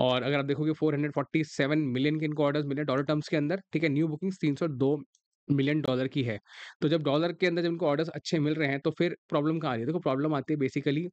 और अगर आप देखोगे 447 मिलियन के इनको ऑर्डर्स मिले डॉलर टर्म्स के अंदर ठीक है न्यू बुकिंग्स 302 मिलियन डॉलर की है तो जब डॉलर के अंदर जब इनको ऑर्डर्स अच्छे मिल रहे हैं तो फिर प्रॉब्लम कहाँ आ रही है देखो प्रॉब्लम आती है बेसिकली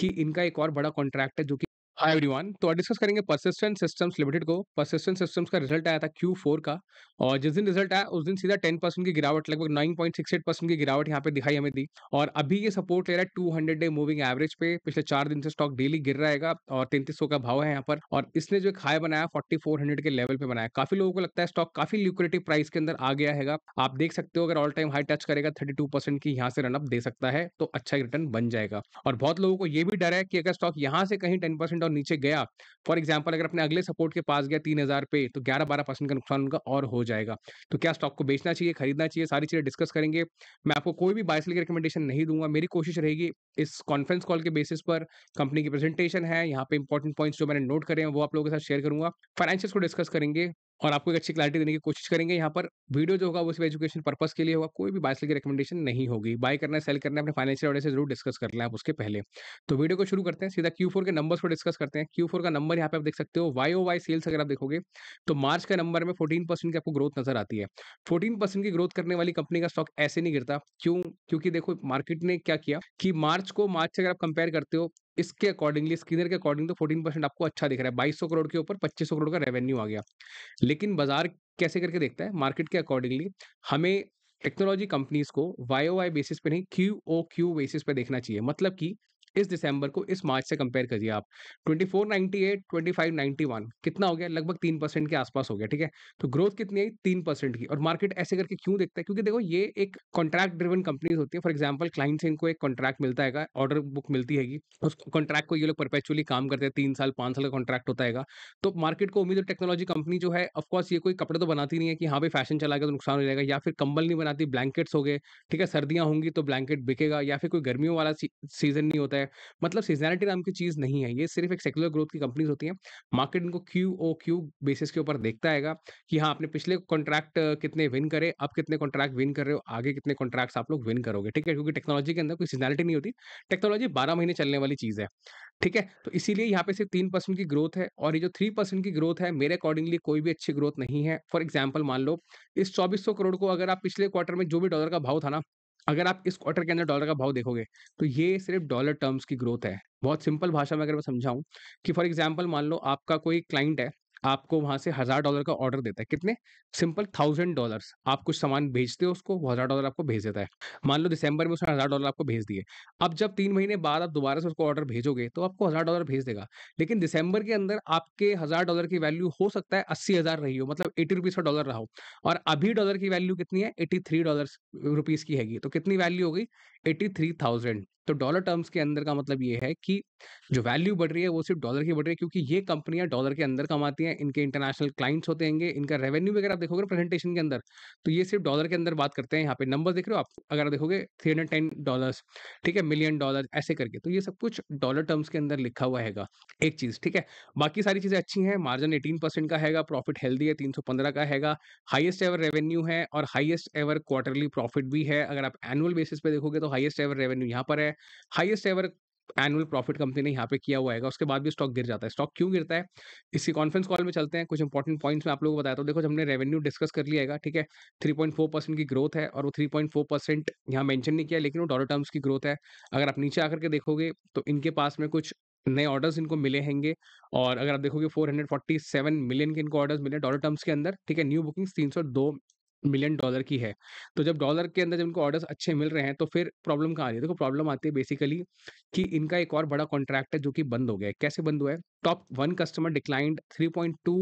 कि इनका एक और बड़ा कॉन्ट्रैक्ट है जो कि हाय एवरीवन तो आज डिस्कस करेंगे परसिस्टेंट सिस्टम्स लिमिटेड को परसिस्टेंट सिस्टम्स का रिजल्ट आया था क्यू फोर का और जिस दिन रिजल्ट आया उस दिन सीधा टेन परसेंट की गिरावट लगभग nine point six eight percent की गिरावट यहाँ पे दिखाई हमें दी और अभी ये सपोर्ट ले रहा है two hundred day moving average पे पिछले चार दिन से स्टॉक डेली गिर रहेगा और तैंतीस का भाव है यहाँ पर और इसने जो खाए बनाया फोर्टी फोर हंड्रेड के लेवल पे बनाया काफी लोगों को लगता है स्टॉक काफी लिक्विडिटी प्राइस के अंदर आ गया है आप देख सकते हो अगर ऑल टाइम हाई टच करेगा थर्टी टू परसेंट की यहाँ से रनअप दे सकता है तो अच्छा रिटर्न बन जाएगा और बहुत लोगों को ये भी डर है कि अगर स्टॉक यहाँ से कहीं टेन परसेंट और नीचे गया फॉर एग्जाम्पल अगर अपने अगले सपोर्ट के पास गया तीन हज़ार पे तो ग्यारह बारह परसेंट का नुकसान उनका और हो जाएगा तो क्या स्टॉक को बेचना चाहिए खरीदना चाहिए सारी चीज़ें डिस्कस करेंगे मैं आपको कोई भी बायस की रिकमेंडेशन नहीं दूंगा मेरी कोशिश रहेगी इस कॉन्फ्रेंस कॉल के बेसिस पर कंपनी की प्रेजेंटेशन है यहाँ पे इंपॉर्टेंट पॉइंट्स जो मैंने नोट करें वो आप लोगों के साथ शेयर करूंगा फाइनेंशियल को डिस्कस करेंगे और आपको एक अच्छी क्लैरिटी देने की कोशिश करेंगे यहाँ पर वीडियो जो होगा वो सिर्फ एजुकेशन पर्पस के लिए होगा कोई भी बायसल की रिकमेंडेशन नहीं होगी बाय करना सेल करना अपने फाइनेंशियल ऑर्डर से जरूर डिस्कस कर लें आप उसके पहले तो वीडियो को शुरू करते हैं सीधा क्यू के नंबर्स को डिस्कस करते हैं क्यू का नंबर यहाँ पे आप देख सकते हो वाई ओ वाई सेल्स अगर आप देखोगे तो मार्च के नंबर में फोर्टीन की आपको ग्रोथ नजर आती है फोर्टीन की ग्रोथ करने वाली कंपनी का स्टॉक ऐसे नहीं गिरता क्यों क्योंकि देखो मार्केट ने क्या किया कि मार्च को मार्च से अगर आप कंपेयर करते हो इसके अकॉर्डिंगली स्किनर के अकॉर्डिंग तो 14 परसेंट आपको अच्छा दिख रहा है 2200 करोड़ के ऊपर 2500 करोड़ का रेवेन्यू आ गया लेकिन बाजार कैसे करके देखता है मार्केट के अकॉर्डिंगली हमें टेक्नोलॉजी कंपनीज को वाई बेसिस पे नहीं क्यू ओ क्यू बेसिस पे देखना चाहिए मतलब कि इस दिसंबर को इस मार्च से कंपेयर करिए आप 2498 2591 कितना हो गया लगभग तीन परसेंट के आसपास हो गया ठीक है तो ग्रोथ कितनी आई तीन परसेंट की और मार्केट ऐसे करके क्यों देखता है क्योंकि देखो ये एक कॉन्ट्रैक्ट ड्रिवन कंपनीज होती है फॉर एग्जाम्पल क्लाइंट से इनको एक कॉन्ट्रैक्ट मिलता है ऑर्डर बुक मिलती हैगी उस कॉन्ट्रैक्ट को ये लोग परपेचुअली काम करते हैं तीन साल पांच साल का कॉन्ट्रैक्ट होता है तो मार्केट को उम्मीद है टेक्नोलॉजी कंपनी जो है ऑफकोर्स ये कोई कपड़े तो बनाती नहीं है कि हाँ भाई फैशन चला गया तो नुकसान हो जाएगा या फिर कंबल नहीं बनाती ब्लैंकेट्स हो गए ठीक है सर्दियां होंगी तो ब्लैंकेट बिकेगा या फिर कोई गर्मियों वाला सीजन नहीं होता है है मतलब सीजनैलिटी नाम की चीज़ नहीं है ये सिर्फ एक सेकुलर ग्रोथ की कंपनीज होती हैं मार्केट इनको क्यू ओ क्यू बेसिस के ऊपर देखता है कि हाँ आपने पिछले कॉन्ट्रैक्ट कितने विन करे अब कितने कॉन्ट्रैक्ट विन कर रहे हो आगे कितने कॉन्ट्रैक्ट्स आप लोग विन करोगे ठीक है क्योंकि टेक्नोलॉजी के अंदर कोई सीजनैलिटी नहीं होती टेक्नोलॉजी बारह महीने चलने वाली चीज़ है ठीक है तो इसीलिए यहाँ पे सिर्फ तीन परसेंट की ग्रोथ है और ये जो थ्री परसेंट की ग्रोथ है मेरे अकॉर्डिंगली कोई भी अच्छी ग्रोथ नहीं है फॉर एग्जाम्पल मान लो इस चौबीस करोड़ को अगर आप पिछले क्वार्टर में जो भी डॉलर का भाव था ना अगर आप इस क्वार्टर के अंदर डॉलर का भाव देखोगे तो ये सिर्फ डॉलर टर्म्स की ग्रोथ है बहुत सिंपल भाषा में अगर मैं समझाऊं कि फॉर एग्जांपल मान लो आपका कोई क्लाइंट है आपको वहां से हजार डॉलर का ऑर्डर देता है कितने सिंपल थाउजेंड डॉलर आप कुछ सामान भेजते हो उसको हजार डॉलर आपको भेज देता है मान लो दिसंबर में उसने हजार डॉलर आपको भेज दिए अब जब तीन महीने बाद आप दोबारा से उसको ऑर्डर भेजोगे तो आपको हजार डॉलर भेज देगा लेकिन दिसंबर के अंदर आपके हजार डॉलर की वैल्यू हो सकता है अस्सी हजार रही हो मतलब एटी रुपीज का डॉलर रहा हो और अभी डॉलर की वैल्यू कितनी है एटी थ्री डॉलर रुपीज की हैगी तो कितनी वैल्यू होगी एटी थ्री थाउजेंड तो डॉलर टर्म्स के अंदर का मतलब ये है कि जो वैल्यू बढ़ रही है वो सिर्फ डॉलर की बढ़ रही है क्योंकि ये कंपनियां डॉलर के अंदर कमाती हैं इनके इंटरनेशनल क्लाइंट्स होते हैं इनका रेवेन्यू भी अगर आप देखोगे प्रेजेंटेशन के अंदर तो ये सिर्फ डॉलर के अंदर बात करते हैं यहाँ पे नंबर देख रहे हो आप अगर देखोगे थ्री हंड्रेड ठीक है मिलियन डॉलर ऐसे करके तो ये सब कुछ डॉलर टर्म्स के अंदर लिखा हुआ है एक चीज़ ठीक है बाकी सारी चीज़ें अच्छी हैं मार्जिन एटीन का हैगा प्रॉफिट हेल्दी है तीन का हैगा हाइएस्ट एवर रेवेन्यू है और हाइएस्ट एवर क्वार्टरली प्रॉफिट भी है अगर आप एनुअल बेसिस पे देखोगे तो हाइएस्ट एवर रेवेन्यू यहाँ पर है highest ever annual profit company ने यहाँ पे किया हुआ है उसके बाद भी स्टॉक गिर जाता है स्टॉक क्यों गिरता है इसी कॉन्फ्रेंस कॉल में चलते हैं कुछ इंपॉर्टेंट पॉइंट्स में आप लोगों को बताया तो देखो हमने रेवेन्यू डिस्कस कर लिया है ठीक है 3.4 परसेंट की ग्रोथ है और वो 3.4 परसेंट यहाँ मैंशन नहीं किया लेकिन वो डॉलर टर्म्स की ग्रोथ है अगर आप नीचे आकर के देखोगे तो इनके पास में कुछ नए ऑर्डर्स इनको मिले हैंगे और अगर आप देखोगे 447 मिलियन के इनको ऑर्डर्स मिले डॉलर टर्म्स के अंदर ठीक है न्यू बुकिंग्स 302 मिलियन डॉलर की है। तो जब डॉलर के अंदर जब इनको ऑर्डर्स अच्छे मिल रहे हैं, तो फिर प्रॉब्लम कहाँ आ रही है? देखो प्रॉब्लम आती है बेसिकली कि इनका एक और बड़ा कॉन्ट्रैक्ट है जो कि बंद हो गया है। कैसे बंद हुआ है? Top one customer declined $3.2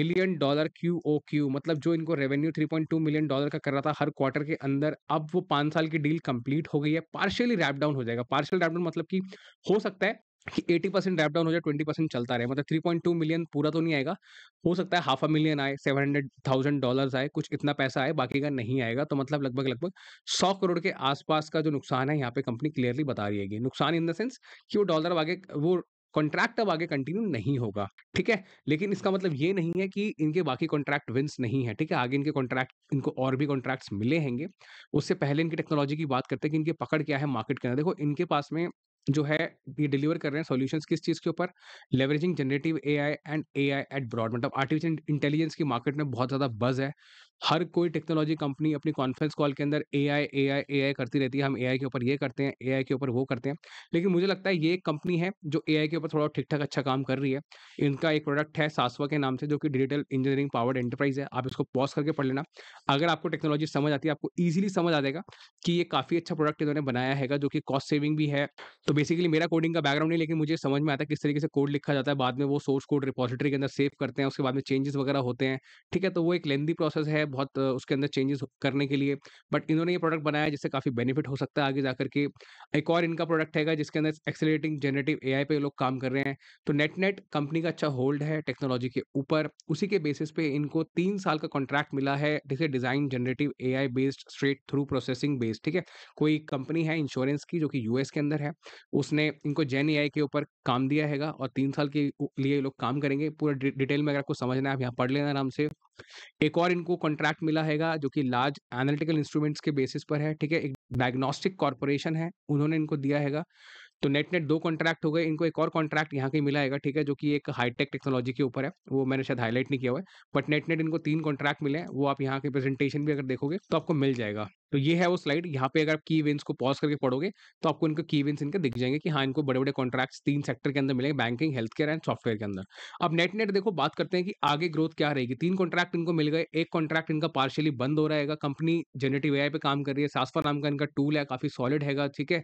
million dollar Q O Q मतलब जो इनको रेवेन्यू $3.2 मिलियन डॉलर का कर रहा था हर क्वार्टर के अंदर, अब वो पांच साल की डील कंप्लीट हो गई है। पार्शियली रैप डाउन हो जाएगा। पार्शियल रैप डाउन मतलब कि हो सकता है कि 80 परसेंट रैप डाउन हो जाए 20 परसेंट चलता रहे मतलब 3.2 मिलियन पूरा तो नहीं आएगा हो सकता है हाफ अ मिलियन आए सेवन हंड्रेड डॉलर आए कुछ इतना पैसा आए बाकी का नहीं आएगा तो मतलब लगभग लगभग सौ करोड़ के आसपास का जो नुकसान है यहाँ पे कंपनी क्लियरली बता रही है नुकसान इन द सेंस कि वो डॉलर आगे वो कॉन्ट्रैक्ट अब आगे कंटिन्यू नहीं होगा ठीक है लेकिन इसका मतलब ये नहीं है कि इनके बाकी कॉन्ट्रैक्ट विंस नहीं है ठीक है आगे इनके कॉन्ट्रैक्ट इनको और भी कॉन्ट्रैक्ट्स मिले होंगे उससे पहले इनकी टेक्नोलॉजी की बात करते हैं कि इनकी पकड़ क्या है मार्केट के अंदर देखो इनके पास में जो है ये डिलीवर कर रहे हैं सॉल्यूशंस किस चीज़ के ऊपर leveraging generative AI and AI at broad मतलब आर्टिफिशियल इंटेलिजेंस की मार्केट में बहुत ज़्यादा बज है हर कोई टेक्नोलॉजी कंपनी अपनी कॉन्फ्रेंस कॉल के अंदर ए आई ए आई ए आई करती रहती है हम ए आई के ऊपर ये करते हैं ए आई के ऊपर वो करते हैं लेकिन मुझे लगता है ये एक कंपनी है जो ए आई के ऊपर थोड़ा ठीक ठाक अच्छा काम कर रही है इनका एक प्रोडक्ट है सासवा के नाम से जो कि डिजिटल इंजीनियरिंग पावर्ड एंटरप्राइज है आप इसको पॉज करके पढ़ लेना अगर आपको टेक्नोलॉजी समझ आती है आपको ईजिली समझ आ जाएगा कि ये काफ़ी अच्छा प्रोडक्ट इन्होंने बनाया हैगा जो कि कॉस्ट सेविंग भी है तो बेसिकली मेरा कोडिंग का बैकग्राउंड नहीं लेकिन मुझे समझ में आता है किस तरीके से कोड लिखा जाता है बाद में वो सोर्स कोड रिपोजिटरी के अंदर सेव करते हैं उसके बाद में चेंजेस वगैरह होते हैं ठीक है तो वो एक लेंदी प्रोसेस है बहुत उसके अंदर चेंजेस करने के लिए बट इन्होंने ये प्रोडक्ट बनाया जिससे काफ़ी बेनिफिट हो सकता है आगे जाकर के एक और इनका प्रोडक्ट हैगा जिसके अंदर एक्सेलेटिंग जनरेटिव ए पे लोग काम कर रहे हैं तो नेट नेट कंपनी का अच्छा होल्ड है टेक्नोलॉजी के ऊपर उसी के बेसिस पे इनको तीन साल का कॉन्ट्रैक्ट मिला है जिसे design generative AI based straight through processing based ठीक है कोई कंपनी है इंश्योरेंस की जो कि यूएस के अंदर है उसने इनको जेन ए के ऊपर काम दिया हैगा और तीन साल के लिए लोग काम करेंगे पूरा डिटेल में अगर आपको समझना है आप यहाँ पढ़ लेना आराम से एक और इनको कॉन्ट्रैक्ट मिला हैगा जो कि लार्ज एनालिटिकल इंस्ट्रूमेंट्स के बेसिस पर है ठीक है एक डायग्नोस्टिक कॉरपोरेशन है उन्होंने इनको दिया हैगा तो नेट नेट दो कॉन्ट्रैक्ट हो गए इनको एक और कॉन्ट्रैक्ट यहाँ के मिला हैगा ठीक है जो कि एक हाईटेक टेक्नोलॉजी के ऊपर है वो मैंने शायद हाईलाइट नहीं किया हुआ है बट नेट नेट इनको तीन कॉन्ट्रैक्ट मिले हैं वो आप यहाँ के प्रेजेंटेशन भी अगर देखोगे तो आपको मिल जाएगा तो ये है वो स्लाइड यहाँ पे अगर आप की विन्स को पॉज करके पढ़ोगे तो आपको इनका की विन्स इनके दिख जाएंगे कि हाँ इनको बड़े बड़े कॉन्ट्रैक्ट्स तीन सेक्टर के अंदर मिलेंगे banking health care and software के अंदर अब नेट नेट देखो बात करते हैं कि आगे ग्रोथ क्या रहेगी तीन कॉन्ट्रैक्ट इनको मिल गए एक कॉन्ट्रैक्ट इनका पार्शियली बंद हो रहेगा कंपनी जेनेटिव एआई पे काम कर रही है सासफा नाम का इनका टूल है काफी सॉलिड हैगा ठीक है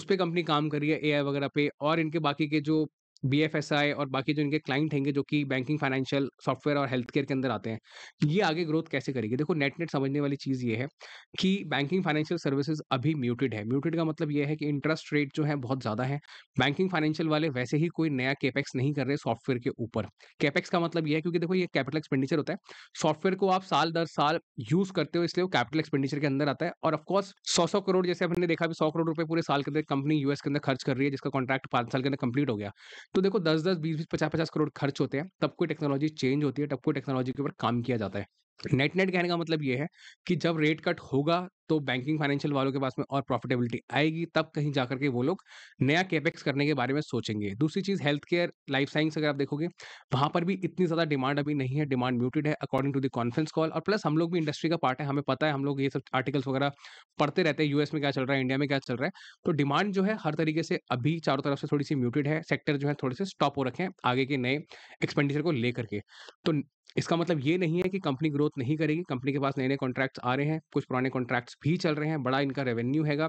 उस पर कंपनी काम कर रही है ए वगैरह पे और इनके बाकी के जो बी एफ एस आई और बाकी जो इनके क्लाइंट होंगे जो कि बैंकिंग फाइनेंशियल सॉफ्टवेयर और हेल्थ केयर के अंदर आते हैं ये आगे ग्रोथ कैसे करेगी देखो नेट नेट समझने वाली चीज़ ये है कि बैंकिंग फाइनेंशियल सर्विसेज अभी म्यूटेड है म्यूटेड का मतलब ये है कि इंटरेस्ट रेट जो है बहुत ज़्यादा है बैंकिंग फाइनेंशियल वाले वैसे ही कोई नया कैपेक्स नहीं कर रहे सॉफ्टवेयर के ऊपर कैपेक्स का मतलब यह है क्योंकि देखो ये कैपिटल एक्सपेंडिचर होता है सॉफ्टवेयर को आप साल दर साल यूज़ करते हो इसलिए वो कैपिटल एक्सपेंडिचर के अंदर आता है और ऑफकोर्स सौ सौ करोड़ जैसे हमने देखा अभी सौ करोड़ रुपये पूरे साल के अंदर कंपनी यूएस के अंदर खर्च कर रही है जिसका कॉन्ट्रैक्ट पाँच साल के अंदर कंप्लीट हो गया तो देखो दस दस बीस बीस पचास पचास करोड़ खर्च होते हैं तब कोई टेक्नोलॉजी चेंज होती है तब कोई टेक्नोलॉजी के ऊपर काम किया जाता है नेट नेट कहने का मतलब ये है कि जब रेट कट होगा तो बैंकिंग फाइनेंशियल वालों के पास में और प्रॉफिटेबिलिटी आएगी तब कहीं जाकर के वो लोग नया कैपेक्स करने के बारे में सोचेंगे दूसरी चीज़ हेल्थ केयर लाइफ साइंस अगर आप देखोगे वहाँ पर भी इतनी ज़्यादा डिमांड अभी नहीं है डिमांड म्यूटेड है according to the conference call और प्लस हम लोग भी इंडस्ट्री का पार्ट है हमें पता है हम लोग ये सब आर्टिकल्स वगैरह पढ़ते रहते हैं यूएस में क्या चल रहा है इंडिया में क्या चल रहा है तो डिमांड जो है हर तरीके से अभी चारों तरफ से थोड़ी सी म्यूटेड है सेक्टर जो है थोड़े से स्टॉप हो रखे हैं आगे के नए एक्सपेंडिचर को लेकर के तो इसका मतलब ये नहीं है कि कंपनी ग्रोथ नहीं करेगी कंपनी के पास नए नए कॉन्ट्रैक्ट्स आ रहे हैं कुछ पुराने कॉन्ट्रैक्ट्स भी चल रहे हैं बड़ा इनका रेवेन्यू हैगा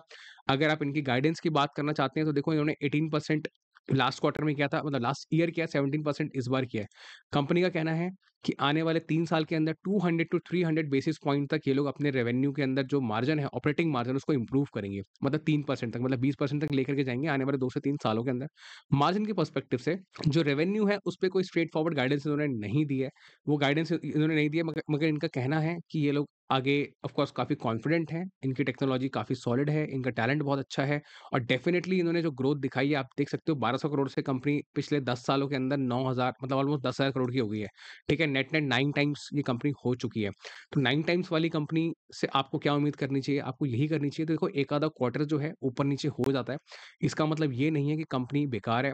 अगर आप इनकी गाइडेंस की बात करना चाहते हैं तो देखो इन्होंने एटीन परसेंट लास्ट क्वार्टर में किया था मतलब लास्ट ईयर किया सेवेंटीन परसेंट इस बार किया है कंपनी का कहना है कि आने वाले तीन साल के अंदर 200 टू 300 बेसिस पॉइंट तक ये लोग अपने रेवेन्यू के अंदर जो मार्जिन है ऑपरेटिंग मार्जिन उसको इंप्रूव करेंगे मतलब तीन परसेंट तक मतलब बीस परसेंट तक लेकर के जाएंगे आने वाले दो से तीन सालों के अंदर मार्जिन के परस्पेक्टिव से जो रेवेन्यू है उस पर कोई स्ट्रेट फॉरवर्ड गाइडेंस इन्होंने नहीं दी है वो गाइडेंस इन्होंने नहीं दिया मगर मगर इनका कहना है कि ये लोग आगे ऑफकोर्स काफ़ी कॉन्फिडेंट हैं इनकी टेक्नोलॉजी काफ़ी सॉलिड है इनका टैलेंट बहुत अच्छा है और डेफिनेटली इन्होंने जो ग्रोथ दिखाई है आप देख सकते हो 1200 करोड़ से कंपनी पिछले 10 सालों के अंदर 9000 मतलब ऑलमोस्ट 10000 करोड़ की हो गई है ठीक है नेट नेट नाइन टाइम्स ये कंपनी हो चुकी है तो नाइन टाइम्स वाली कंपनी से आपको क्या उम्मीद करनी चाहिए आपको यही करनी चाहिए तो देखो एक आधा क्वार्टर जो है ऊपर नीचे हो जाता है इसका मतलब ये नहीं है कि कंपनी बेकार है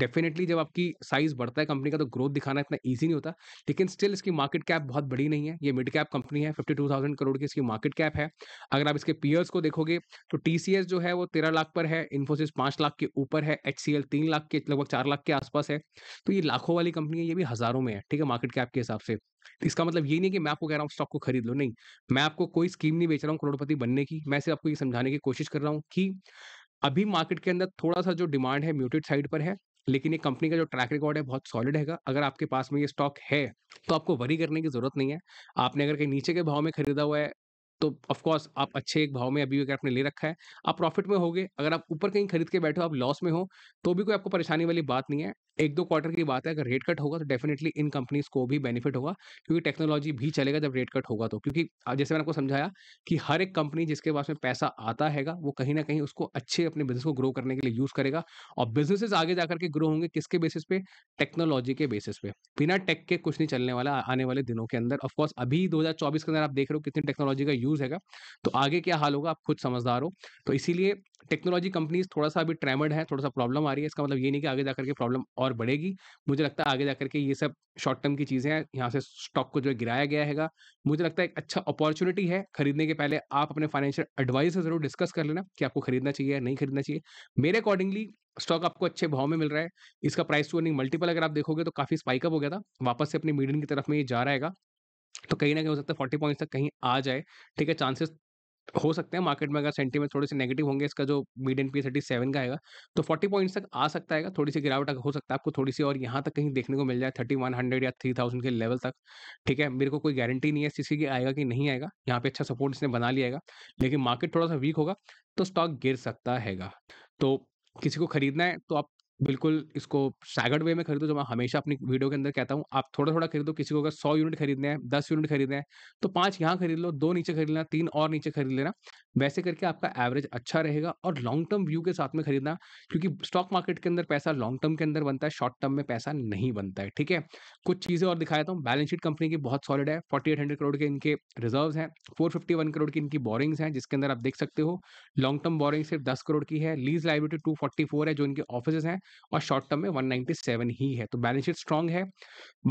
डेफिनेटली जब आपकी साइज बढ़ता है कंपनी का तो ग्रोथ दिखाना इतना ईजी नहीं होता लेकिन स्टिल इसकी मार्केट कैप बहुत बड़ी नहीं है ये मिड कैप कंपनी है फिफ्टी टू थाउजेंड करोड़ की इसकी मार्केट कैप है अगर आप इसके पीयर्स को देखोगे तो टी जो है वो तेरह लाख पर है इन्फोसिस पाँच लाख के ऊपर है एच सी एल तीन लाख के लगभग चार लाख के आसपास है तो ये लाखों वाली कंपनी है ये भी हज़ारों में है ठीक है मार्केट कैप के हिसाब से तो इसका मतलब ये नहीं कि मैं आपको कह रहा हूँ स्टॉक को खरीद लो नहीं मैं आपको कोई स्कीम नहीं बेच रहा हूँ करोड़पति बनने की मैं सिर्फ आपको ये समझाने की कोशिश कर रहा हूँ कि अभी मार्केट के अंदर थोड़ा सा जो डिमांड है म्यूटेड साइड पर है लेकिन ये कंपनी का जो ट्रैक रिकॉर्ड है बहुत सॉलिड हैगा अगर आपके पास में ये स्टॉक है तो आपको वरी करने की ज़रूरत नहीं है आपने अगर कहीं नीचे के भाव में खरीदा हुआ है तो ऑफकोर्स आप अच्छे एक भाव में अभी अगर आपने ले रखा है आप प्रॉफिट में होगे अगर आप ऊपर कहीं खरीद के बैठे हो आप लॉस में हो तो भी कोई आपको परेशानी वाली बात नहीं है एक दो क्वार्टर की बात है अगर रेट कट होगा तो डेफिनेटली इन कंपनीज को भी बेनिफिट होगा क्योंकि टेक्नोलॉजी भी चलेगा जब रेट कट होगा तो क्योंकि जैसे मैंने आपको समझाया कि हर एक कंपनी जिसके पास में पैसा आता हैगा वो कहीं ना कहीं उसको अच्छे अपने बिजनेस को ग्रो करने के लिए यूज़ करेगा और बिजनेसेस आगे जाकर के ग्रो होंगे किसके बेसिस पे टेक्नोलॉजी के बेसिस पे बिना टेक के कुछ नहीं चलने वाला आने वाले दिनों के अंदर ऑफकोर्स अभी दो के अंदर आप देख रहे हो कितनी टेक्नोलॉजी का यूज़ हैगा तो आगे क्या हाल होगा आप खुद समझदार हो तो इसीलिए टेक्नोलॉजी कंपनीज थोड़ा सा अभी ट्रैमर्ड है थोड़ा सा प्रॉब्लम आ रही है इसका मतलब ये नहीं कि आगे जाकर के प्रॉब्लम और बढ़ेगी मुझे लगता है आगे जाकर के ये सब शॉर्ट टर्म की चीज़ें हैं यहाँ से स्टॉक को जो है गिराया गया है मुझे लगता है एक अच्छा अपॉर्चुनिटी है खरीदने के पहले आप अपने फाइनेंशियल एडवाइस से जरूर डिस्कस कर लेना कि आपको खरीदना चाहिए या नहीं खरीदना चाहिए मेरे अकॉर्डिंगली स्टॉक आपको अच्छे भाव में मिल रहा है इसका प्राइस टू अर्निंग मल्टीपल अगर आप देखोगे तो काफ़ी स्पाइकअप हो गया था वापस से अपनी मीडियम की तरफ में ये जा रहा है तो कहीं ना कहीं हो सकता है फोर्टी पॉइंट्स तक कहीं आ जाए ठीक है चांसेस हो सकते हैं मार्केट में अगर सेंटीमेंट थोड़े से नेगेटिव होंगे इसका जो मीड एन पी सेवन का आएगा तो फोर्टी पॉइंट्स तक आ सकता है थोड़ी सी गिरावट हो सकता है आपको थोड़ी सी और यहाँ तक कहीं देखने को मिल जाए थर्टी वन हंड्रेड या थ्री थाउजेंड के लेवल तक ठीक है मेरे को कोई गारंटी नहीं है इसी की आएगा कि नहीं आएगा यहाँ पे अच्छा सपोर्ट इसने बना लिया लेकिन मार्केट थोड़ा सा वीक होगा तो स्टॉक गिर सकता है तो किसी को खरीदना है तो आप बिल्कुल, इसको सैगड वे में खरीदो जो मैं हमेशा अपनी वीडियो के अंदर कहता हूँ। आप थोड़ा-थोड़ा खरीदो, किसी को अगर सौ यूनिट खरीदने हैं, दस यूनिट खरीदने हैं, तो पांच यहाँ खरीद लो, दो नीचे खरीद लेना, तीन और नीचे खरीद लेना। वैसे करके आपका एवरेज अच्छा रहेगा और लॉन्ग टर्म व्यू के साथ में खरीदना, क्योंकि स्टॉक मार्केट के अंदर पैसा लॉन्ग टर्म के अंदर बनता है, शॉर्ट टर्म में पैसा नहीं बनता है, ठीक है? कुछ चीज़ें और दिखाया था हूँ, बैलेंस शीट कंपनी की बहुत सॉलिड है, फोर्टी करोड़ के इनके रिजर्व हैं, फोर करोड़ की इनकी बोरिंग्स हैं, जिसके अंदर आप देख सकते हो, लॉन्ग टर्म बोरिंग सिर्फ दस करोड़ की है, लीज़ लायबिलिटी टू है जो इनके ऑफिस हैं और शॉर्ट टर्म में 197 ही है तो बैलेंस शीट स्ट्रॉन्ग है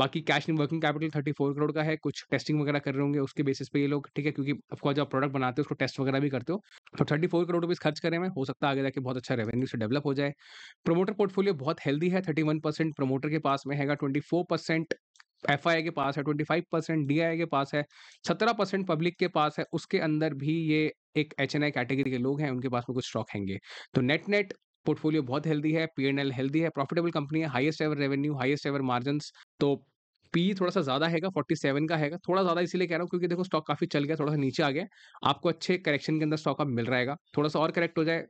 बाकी cash in working capital 34 crore का है कुछ टेस्टिंग वगैरह कर रहे होंगे उसके बेसिस पे ये लोग ठीक है क्योंकि अफकोर्स जब प्रोडक्ट बनाते हो उसको टेस्ट वगैरह भी करते हो तो थर्टी फोर करोड़ रुपीज खर्च करें मैं हो सकता है आगे जाकर बहुत अच्छा रेवेन्यू से डेवलप हो जाए प्रोमोटर पोर्टफोलियो बहुत हेल्दी है थर्टी वन प्रोमोटर के पास में हैगा ट्वेंटी एफ के पास है 25 फाइव परसेंट डी के पास है 17 परसेंट पब्लिक के पास है उसके अंदर भी ये एक एच एन कैटेगरी के लोग हैं उनके पास में कुछ स्टॉक हैंगे तो नेट नेट पोर्टफोलियो बहुत हेल्दी है पी एन एल हेल्दी है प्रॉफिटेबल कंपनी है highest ever revenue highest ever margin तो पी थोड़ा सा ज़्यादा हैगा फोर्टी सेवन का हैगा थोड़ा ज़्यादा इसीलिए कह रहा हूँ क्योंकि देखो स्टॉक काफ़ी चल गया थोड़ा सा नीचे आ गया आपको अच्छे करेक्शन के अंदर स्टॉक आप मिल रहेगा थोड़ा सा और करेक्ट हो जाए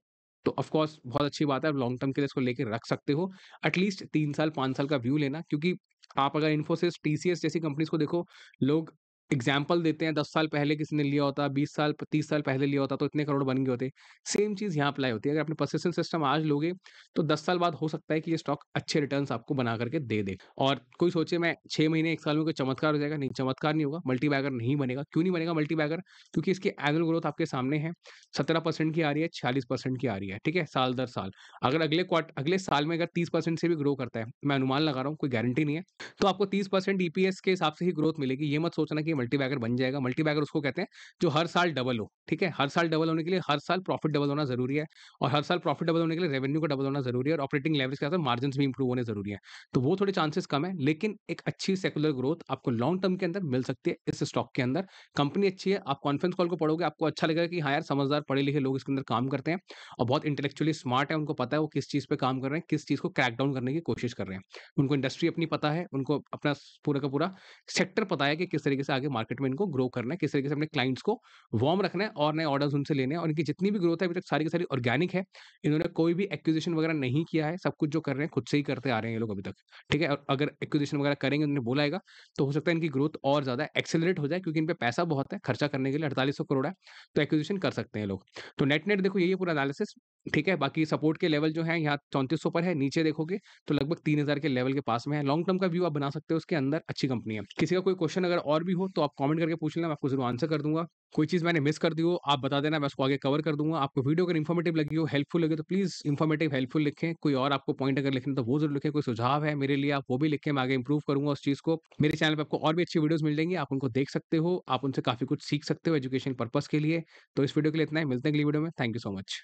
तो ऑफकोर्स बहुत अच्छी बात है आप लॉन्ग टर्म के लिए इसको लेकर रख सकते हो एटलीस्ट तीन साल पाँच साल का व्यू लेना क्योंकि आप अगर इन्फोसिस टीसीएस जैसी कंपनीज को देखो लोग एग्जाम्पल देते हैं दस साल पहले किसी ने लिया होता बीस साल तीस साल पहले लिया होता तो इतने करोड़ बन गए होते सेम चीज़ यहाँ अप्लाई होती है अगर आपने परसिस्टेंट सिस्टम आज लोगे तो दस साल बाद हो सकता है कि ये स्टॉक अच्छे रिटर्न आपको बना करके दे दे और कोई सोचे मैं छः महीने एक साल में कोई चमत्कार हो जाएगा नहीं चमत्कार नहीं होगा मल्टी नहीं बनेगा क्यों नहीं बनेगा मल्टी क्योंकि इसकी एनुअल ग्रोथ आपके सामने है सत्रह परसेंट की आ रही है छियालीस परसेंट की आ रही है ठीक है साल दर साल अगर अगले क्वार्टर अगले साल में अगर तीस परसेंट से भी ग्रो करता है मैं अनुमान लगा रहा हूँ कोई गारंटी नहीं है तो आपको तीस परसेंट ईपीएस e के हिसाब से ही ग्रोथ मिलेगी ये मत सोचना कि मल्टी बन जाएगा मल्टी उसको कहते हैं जो हर साल डबल हो ठीक है हर साल डबल होने के लिए हर साल प्रॉफिट डबल होना जरूरी है और हर साल प्रॉफिट डबल होने के लिए रेवेन्यू का डबल होना जरूरी है और ऑपरेटिंग लेवरेज के साथ मार्जिन भी इंप्रूव होने जरूरी है तो वो थोड़े चांसेस कम है लेकिन एक अच्छी सेकुलर ग्रोथ आपको लॉन्ग टर्म के अंदर मिल सकती है इस स्टॉक के अंदर कंपनी अच्छी है आप कॉन्फ्रेंस कॉल को पढ़ोगे आपको अच्छा लगेगा कि हाँ यार समझदार पढ़े लिखे लोग इसके अंदर काम करते हैं और बहुत इंटेलेक्चुअली स्मार्ट है उनको पता है वो किस चीज़ पर काम कर रहे हैं किस चीज़ को क्रैक डाउन करने की कोशिश कर रहे हैं उनको इंडस्ट्री अपनी पता है उनको अपना पूरा का पूरा सेक्टर पता है कि किस तरीके से आगे मार्केट में इनको ग्रो करना है किस तरीके से अपने क्लाइंट्स को वार्म रखना है और नए ऑर्डर्स उनसे लेने हैं और इनकी जितनी भी ग्रोथ है अभी तक सारी की सारी ऑर्गेनिक है इन्होंने कोई भी एक्विजिशन वगैरह नहीं किया है सब कुछ जो कर रहे हैं खुद से ही करते आ रहे हैं ये लोग अभी तक ठीक है और अगर एक्विजिशन वगैरह करेंगे उन्होंने बोलाएगा तो हो सकता है इनकी ग्रोथ और ज़्यादा एक्सेलरेट हो जाए क्योंकि इन पर पैसा बहुत है खर्चा करने के लिए अड़तालीस करोड़ है तो एक्विजिशन कर सकते हैं लोग तो नेट नेट देखो यही पूरा एनालिसिस ठीक है बाकी सपोर्ट के लेवल जो है यहाँ चौंतीस पर है नीचे देखोगे तो लगभग तीन के लेवल के पास में है लॉन्ग टर्म का व्यू आप बना सकते हो उसके अंदर अच्छी कंपनी है किसी का कोई क्वेश्चन अगर और भी हो तो आप कमेंट करके पूछ लेना मैं आपको जरूर आंसर कर दूंगा कोई चीज़ मैंने मिस कर दी हो आप बता देना मैं उसको आगे कवर कर दूंगा आपको वीडियो अगर इन्फॉर्मेटिव लगी हो हेल्पफुल लगे तो प्लीज़ इन्फॉर्मेटिव हेल्पफुल लिखें कोई और आपको पॉइंट अगर लिखना तो वो जरूर लिखें कोई सुझाव है मेरे लिए आप वो भी लिखें मैं आगे इंप्रूव करूंगा उस चीज़ को मेरे चैनल पर आपको और भी अच्छी वीडियोज़ मिल जाएंगे आप उनको देख सकते हो आप उनसे काफ़ी कुछ सीख सकते हो एजुकेशन पर्पज़ के लिए तो इस वीडियो के लिए इतना ही मिलते हैं अगली वीडियो में थैंक यू सो मच